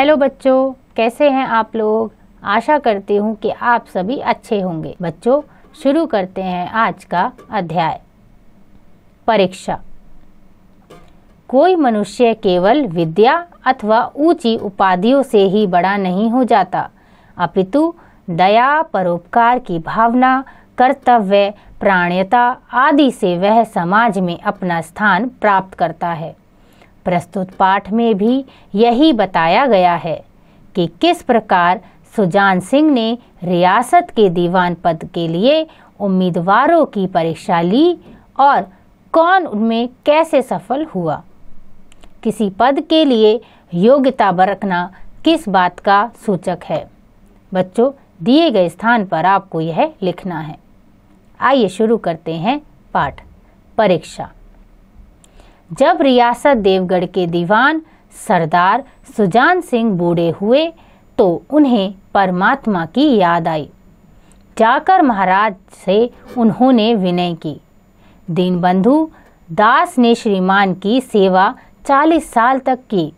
Hello बच्चों कैसे हैं आप लोग आशा करती हूँ कि आप सभी अच्छे होंगे बच्चों शुरू करते हैं आज का अध्याय परीक्षा कोई मनुष्य केवल विद्या अथवा ऊंची उपाधियों से ही बड़ा नहीं हो जाता अपितु दया परोपकार की भावना कर्तव्य प्राण्यता आदि से वह समाज में अपना स्थान प्राप्त करता है प्रस्तुत पाठ में भी यही बताया गया है कि किस प्रकार सुजान सिंह ने रियासत के दीवान पद के लिए उम्मीदवारों की परीक्षा ली और कौन उनमें कैसे सफल हुआ किसी पद के लिए योग्यता बरतना किस बात का सूचक है बच्चों दिए गए स्थान पर आपको यह लिखना है आइए शुरू करते हैं पाठ परीक्षा जब रियासत देवगढ़ के दीवान सरदार सुजान सिंह बूढ़े हुए तो उन्हें परमात्मा की याद आई जाकर महाराज से उन्होंने विनय की दीनबंधु दास ने श्रीमान की सेवा चालीस साल तक की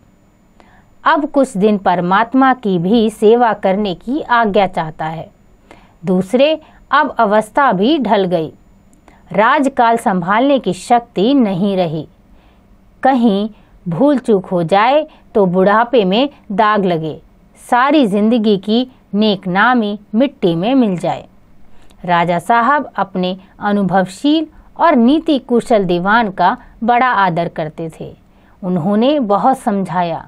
अब कुछ दिन परमात्मा की भी सेवा करने की आज्ञा चाहता है दूसरे अब अवस्था भी ढल गई राजकाल संभालने की शक्ति नहीं रही कहीं भूल चूक हो जाए तो बुढ़ापे में दाग लगे सारी जिंदगी की नेक नामी मिट्टी में मिल जाए राजा साहब अपने अनुभवशील और नीति कुशल दीवान का बड़ा आदर करते थे उन्होंने बहुत समझाया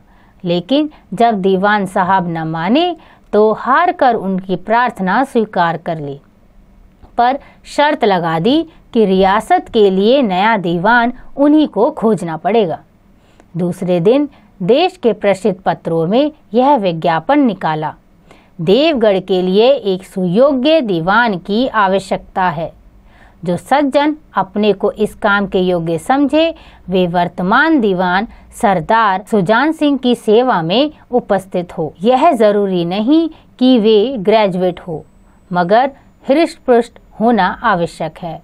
लेकिन जब दीवान साहब न माने तो हार कर उनकी प्रार्थना स्वीकार कर ली पर शर्त लगा दी कि रियासत के लिए नया दीवान उन्हीं को खोजना पड़ेगा दूसरे दिन देश के प्रसिद्ध पत्रों में यह विज्ञापन निकाला देवगढ़ के लिए एक सुयोग्य दीवान की आवश्यकता है जो सज्जन अपने को इस काम के योग्य समझे वे वर्तमान दीवान सरदार सुजान सिंह की सेवा में उपस्थित हो यह जरूरी नहीं कि वे ग्रेजुएट हो मगर हृष्ट पृष्ठ होना आवश्यक है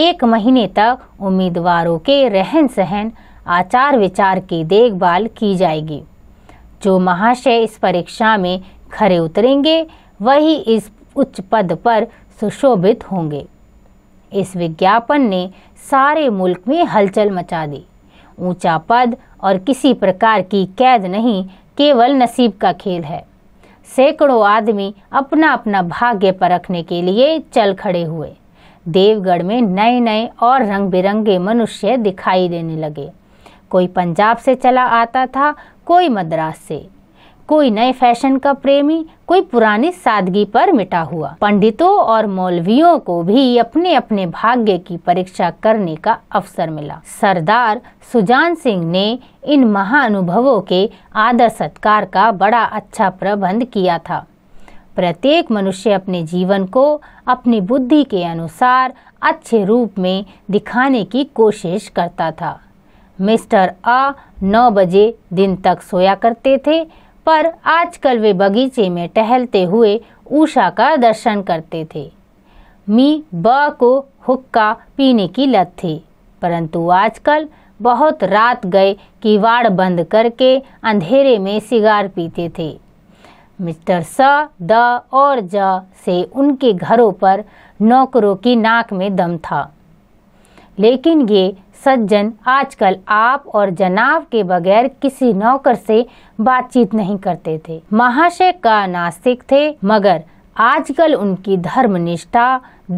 एक महीने तक उम्मीदवारों के रहन सहन आचार विचार की देखभाल की जाएगी जो महाशय इस परीक्षा में खरे उतरेंगे वही इस उच्च पद पर सुशोभित होंगे इस विज्ञापन ने सारे मुल्क में हलचल मचा दी ऊंचा पद और किसी प्रकार की कैद नहीं केवल नसीब का खेल है सैकड़ों आदमी अपना अपना भाग्य परखने के लिए चल खड़े हुए देवगढ़ में नए नए और रंग बिरंगे मनुष्य दिखाई देने लगे कोई पंजाब से चला आता था कोई मद्रास से कोई नए फैशन का प्रेमी कोई पुरानी सादगी पर मिटा हुआ पंडितों और मौलवियों को भी अपने अपने भाग्य की परीक्षा करने का अवसर मिला सरदार सुजान सिंह ने इन महानुभवों के आदर सत्कार का बड़ा अच्छा प्रबंध किया था प्रत्येक मनुष्य अपने जीवन को अपनी बुद्धि के अनुसार अच्छे रूप में दिखाने की कोशिश करता था मिस्टर आ नौ बजे दिन तक सोया करते थे पर आजकल वे बगीचे में टहलते हुए उषा का दर्शन करते थे मी ब को हुक्का पीने की लत थी परंतु आजकल बहुत रात गए कि वाड़ बंद करके अंधेरे में सिगार पीते थे मिस्टर स द और ज से उनके घरों पर नौकरों की नाक में दम था लेकिन ये सज्जन आजकल आप और जनाब के बगैर किसी नौकर से बातचीत नहीं करते थे महाशय का नास्तिक थे मगर आजकल उनकी धर्मनिष्ठा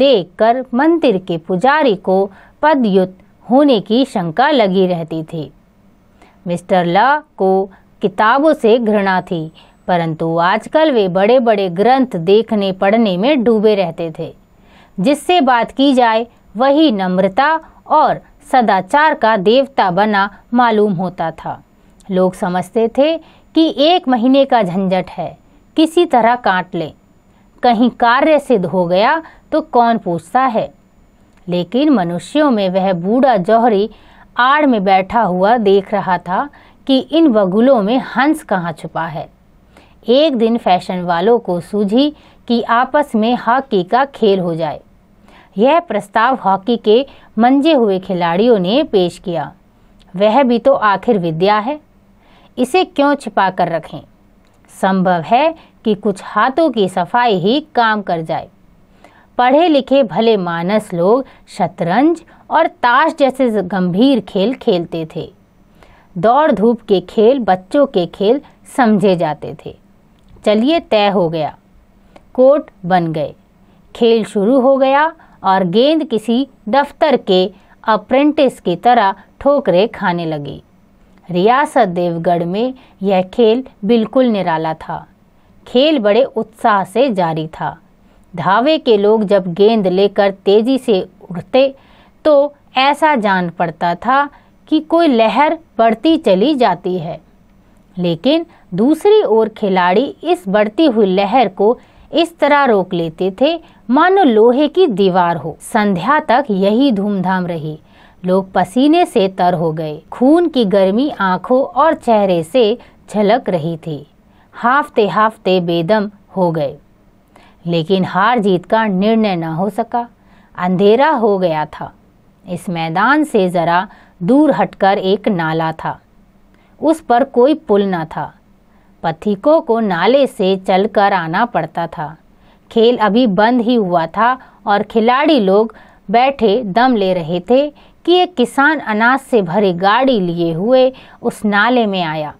देखकर मंदिर के पुजारी को पदयुत होने की शंका लगी रहती थी मिस्टर ला को किताबों से घृणा थी परंतु आजकल वे बड़े बड़े ग्रंथ देखने पढ़ने में डूबे रहते थे जिससे बात की जाए वही नम्रता और सदाचार का देवता बना मालूम होता था लोग समझते थे कि एक महीने का झंझट है किसी तरह काट ले कहीं कार्य सिद्ध हो गया तो कौन पूछता है लेकिन मनुष्यों में वह बूढ़ा जौहरी आड़ में बैठा हुआ देख रहा था कि इन बगुलों में हंस कहाँ छुपा है एक दिन फैशन वालों को सूझी कि आपस में हॉकी का खेल हो जाए यह प्रस्ताव हॉकी के मंजे हुए खिलाड़ियों ने पेश किया वह भी तो आखिर विद्या है इसे क्यों छिपा कर रखें संभव है कि कुछ हाथों की सफाई ही काम कर जाए पढ़े लिखे भले मानस लोग शतरंज और ताश जैसे गंभीर खेल खेलते थे दौड़ धूप के खेल बच्चों के खेल समझे जाते थे चलिए तय हो गया कोर्ट बन गए खेल शुरू हो गया और गेंद किसी दफ्तर के अप्रेंटिस की तरह ठोकरे खाने लगी रियासत देवगढ़ में यह खेल बिल्कुल निराला था खेल बड़े उत्साह से जारी था धावे के लोग जब गेंद लेकर तेजी से उड़ते तो ऐसा जान पड़ता था कि कोई लहर बढ़ती चली जाती है लेकिन दूसरी ओर खिलाड़ी इस बढ़ती हुई लहर को इस तरह रोक लेते थे मानो लोहे की दीवार हो संध्या तक यही धूमधाम रही लोग पसीने से तर हो गए खून की गर्मी आंखों और चेहरे से झलक रही थी हाफते हाफते बेदम हो गए लेकिन हार जीत का निर्णय न हो सका अंधेरा हो गया था इस मैदान से जरा दूर हटकर एक नाला था उस पर कोई पुल न था पथिकों को नाले से चलकर आना पड़ता था खेल अभी बंद ही हुआ था और खिलाड़ी लोग बैठे दम ले रहे थे कि एक किसान अनाज से भरी गाड़ी लिए हुए उस नाले में आया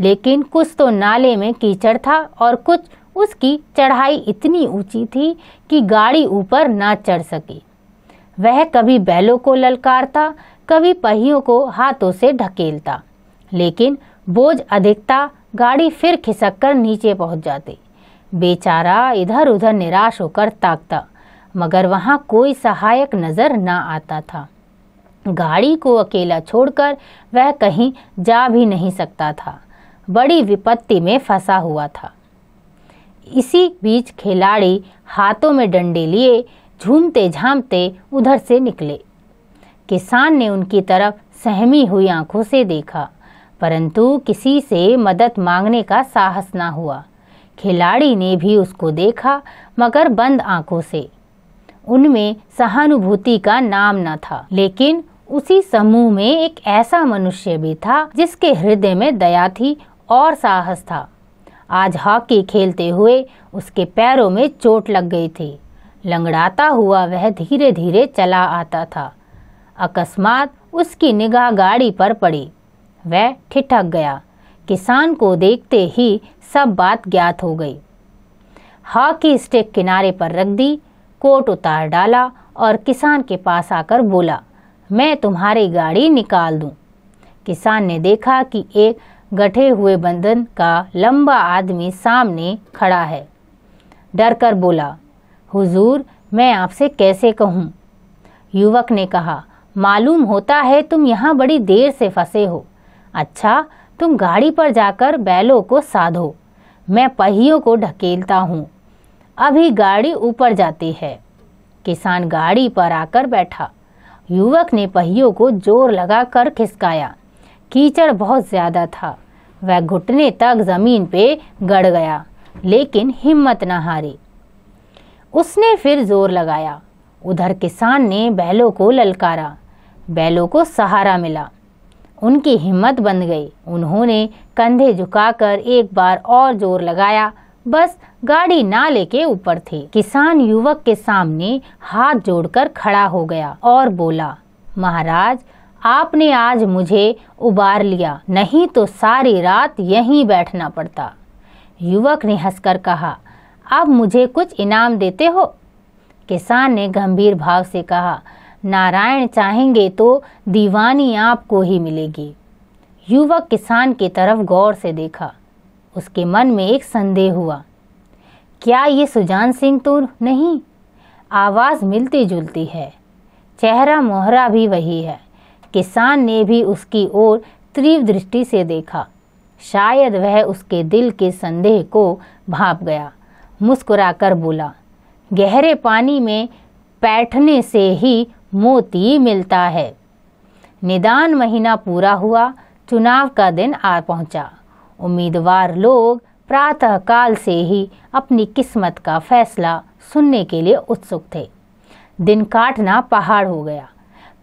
लेकिन कुछ तो नाले में कीचड़ था और कुछ उसकी चढ़ाई इतनी ऊंची थी कि गाड़ी ऊपर ना चढ़ सकी वह कभी बैलों को ललकारता कभी पहियों को हाथों से ढकेलता लेकिन बोझ अधिकता गाड़ी फिर खिसक कर नीचे पहुंच जाती बेचारा इधर उधर निराश होकर ताकता मगर वहाँ कोई सहायक नज़र ना आता था गाड़ी को अकेला छोड़कर वह कहीं जा भी नहीं सकता था बड़ी विपत्ति में फंसा हुआ था इसी बीच खिलाड़ी हाथों में डंडे लिए झूमते झामते उधर से निकले किसान ने उनकी तरफ सहमी हुई आंखों से देखा परंतु किसी से मदद मांगने का साहस ना हुआ खिलाड़ी ने भी उसको देखा मगर बंद आंखों से उनमें सहानुभूति का नाम न था लेकिन उसी समूह में एक ऐसा मनुष्य भी था जिसके हृदय में दया थी और साहस था आज हॉकी खेलते हुए उसके पैरों में चोट लग गई थी लंगड़ाता हुआ वह धीरे धीरे चला आता था अकस्मात उसकी निगाह गाड़ी पर पड़ी वह ठिठक गया किसान को देखते ही सब बात ज्ञात हो गई हा की स्टिक किनारे पर रख दी कोट उतार डाला और किसान के पास आकर बोला मैं तुम्हारी गाड़ी निकाल दूं। किसान ने देखा कि एक गठे हुए बंधन का लंबा आदमी सामने खड़ा है डर कर बोला हुजूर मैं आपसे कैसे कहूँ युवक ने कहा मालूम होता है तुम यहाँ बड़ी देर से फंसे हो अच्छा तुम गाड़ी पर जाकर बैलों को साधो मैं पहियों को ढकेलता हूँ अभी गाड़ी ऊपर जाती है किसान गाड़ी पर आकर बैठा युवक ने पहियों को जोर लगाकर खिसकाया कीचड़ बहुत ज्यादा था वह घुटने तक जमीन पे गड़ गया लेकिन हिम्मत न हारी उसने फिर जोर लगाया उधर किसान ने बैलों को ललकारा बैलों को सहारा मिला उनकी हिम्मत बन गई उन्होंने कंधे झुकाकर एक बार और जोर लगाया बस गाड़ी नाले के ऊपर थी किसान युवक के सामने हाथ जोड़कर खड़ा हो गया और बोला महाराज आपने आज मुझे उबार लिया नहीं तो सारी रात यहीं बैठना पड़ता युवक ने हंसकर कहा अब मुझे कुछ इनाम देते हो किसान ने गंभीर भाव से कहा नारायण चाहेंगे तो दीवानी आपको ही मिलेगी युवक किसान की तरफ गौर से देखा उसके मन में एक संदेह हुआ क्या ये सुजान सिंह तो नहीं आवाज़ मिलती जुलती है चेहरा मोहरा भी वही है किसान ने भी उसकी ओर तीव्र दृष्टि से देखा शायद वह उसके दिल के संदेह को भाप गया मुस्कुराकर बोला गहरे पानी में बैठने से ही मोती मिलता है निदान महीना पूरा हुआ चुनाव का दिन आ पहुंचा उम्मीदवार लोग प्रातःकाल से ही अपनी किस्मत का फैसला सुनने के लिए उत्सुक थे दिन काटना पहाड़ हो गया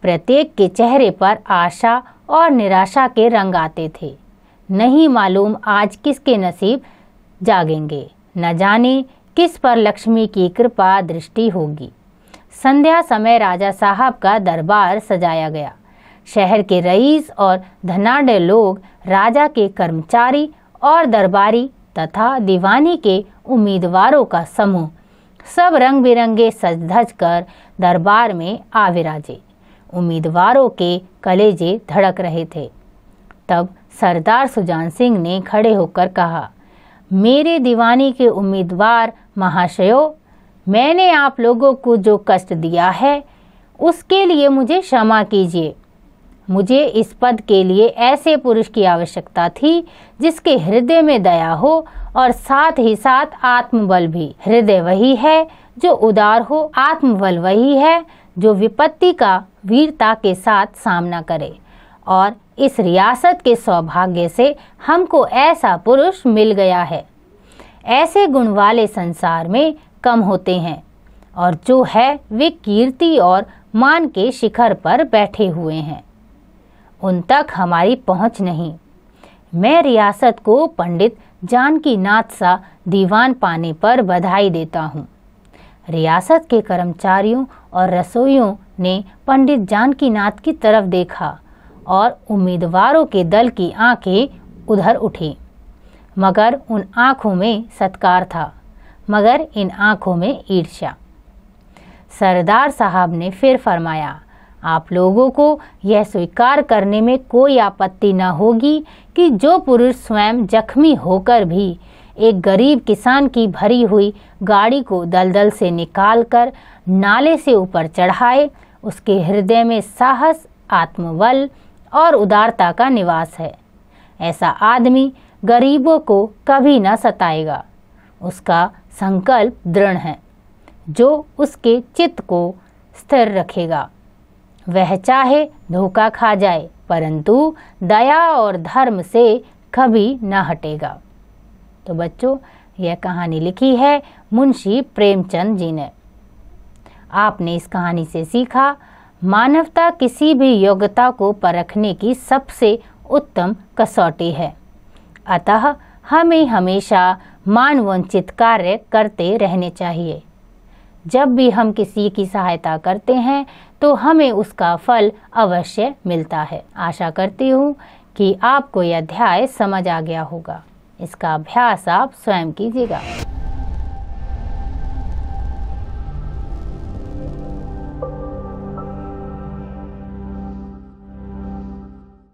प्रत्येक के चेहरे पर आशा और निराशा के रंग आते थे नहीं मालूम आज किसके नसीब जागेंगे न जाने किस पर लक्ष्मी की कृपा दृष्टि होगी संध्या समय राजा साहब का दरबार सजाया गया शहर के रईस और धनाढ़ लोग राजा के कर्मचारी और दरबारी तथा दीवानी के उम्मीदवारों का समूह सब रंग बिरंगे सज धज कर दरबार में आविराजे उम्मीदवारों के कलेजे धड़क रहे थे तब सरदार सुजान सिंह ने खड़े होकर कहा मेरे दीवानी के उम्मीदवार महाशयों मैंने आप लोगों को जो कष्ट दिया है उसके लिए मुझे क्षमा कीजिए मुझे इस पद के लिए ऐसे पुरुष की आवश्यकता थी जिसके हृदय में दया हो और साथ ही साथ आत्मबल भी हृदय वही है जो उदार हो आत्मबल वही है जो विपत्ति का वीरता के साथ सामना करे और इस रियासत के सौभाग्य से हमको ऐसा पुरुष मिल गया है ऐसे गुण वाले संसार में कम होते हैं और जो है वे कीर्ति और मान के शिखर पर बैठे हुए हैं उन तक हमारी पहुंच नहीं मैं रियासत को पंडित जानकी नाथ सा दीवान पाने पर बधाई देता हूँ रियासत के कर्मचारियों और रसोइयों ने पंडित जानकी नाथ की तरफ देखा और उम्मीदवारों के दल की आंखें उधर उठी मगर उन आंखों में सत्कार था मगर इन आंखों में ईर्ष्या सरदार साहब ने फिर फरमाया आप लोगों को यह स्वीकार करने में कोई आपत्ति न होगी कि जो पुरुष स्वयं जख्मी होकर भी एक गरीब किसान की भरी हुई गाड़ी को दलदल से निकालकर नाले से ऊपर चढ़ाए उसके हृदय में साहस आत्मबल और उदारता का निवास है ऐसा आदमी गरीबों को कभी न सताएगा उसका संकल्प दृढ़ है जो उसके चित्त को स्थिर रखेगा वह चाहे धोखा खा जाए परंतु दया और धर्म से कभी न हटेगा तो बच्चों यह कहानी लिखी है मुंशी प्रेमचंद जी ने आपने इस कहानी से सीखा मानवता किसी भी योग्यता को परखने की सबसे उत्तम कसौटी है अतः हमें हमेशा मानवंचित कार्य करते रहने चाहिए जब भी हम किसी की सहायता करते हैं तो हमें उसका फल अवश्य मिलता है आशा करती हूँ कि आपको यह अध्याय समझ आ गया होगा इसका अभ्यास आप स्वयं कीजिएगा